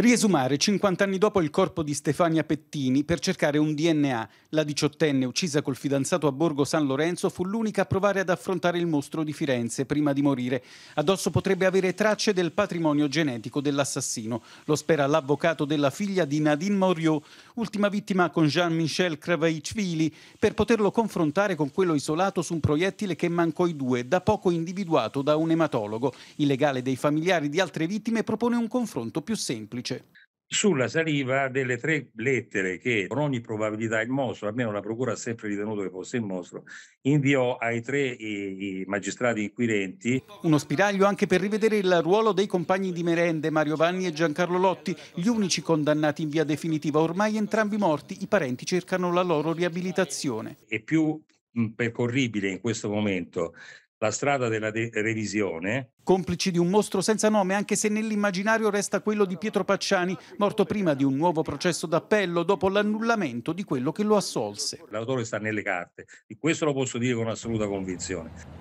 Riesumare 50 anni dopo il corpo di Stefania Pettini per cercare un DNA. La diciottenne uccisa col fidanzato a Borgo San Lorenzo fu l'unica a provare ad affrontare il mostro di Firenze prima di morire. Addosso potrebbe avere tracce del patrimonio genetico dell'assassino. Lo spera l'avvocato della figlia di Nadine Moriot, ultima vittima con Jean-Michel Cravaicvili, per poterlo confrontare con quello isolato su un proiettile che mancò i due, da poco individuato da un ematologo. Il legale dei familiari di altre vittime propone un confronto più semplice dice? Sulla saliva delle tre lettere che con ogni probabilità il mostro, almeno la procura ha sempre ritenuto che fosse il mostro, inviò ai tre i, i magistrati inquirenti. Uno spiraglio anche per rivedere il ruolo dei compagni di merende Mario Vanni e Giancarlo Lotti, gli unici condannati in via definitiva, ormai entrambi morti, i parenti cercano la loro riabilitazione. È più percorribile in questo momento la strada della de- revisione. Complici di un mostro senza nome, anche se nell'immaginario resta quello di Pietro Pacciani, morto prima di un nuovo processo d'appello dopo l'annullamento di quello che lo assolse. L'autore sta nelle carte, di questo lo posso dire con assoluta convinzione.